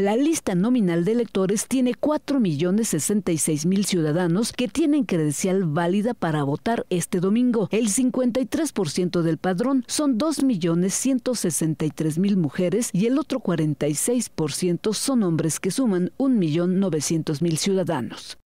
La lista nominal de electores tiene 4.066.000 ciudadanos que tienen credencial válida para votar este domingo. El 53% del padrón son 2.163.000 mujeres y el otro 46% son hombres que suman 1.900.000 ciudadanos.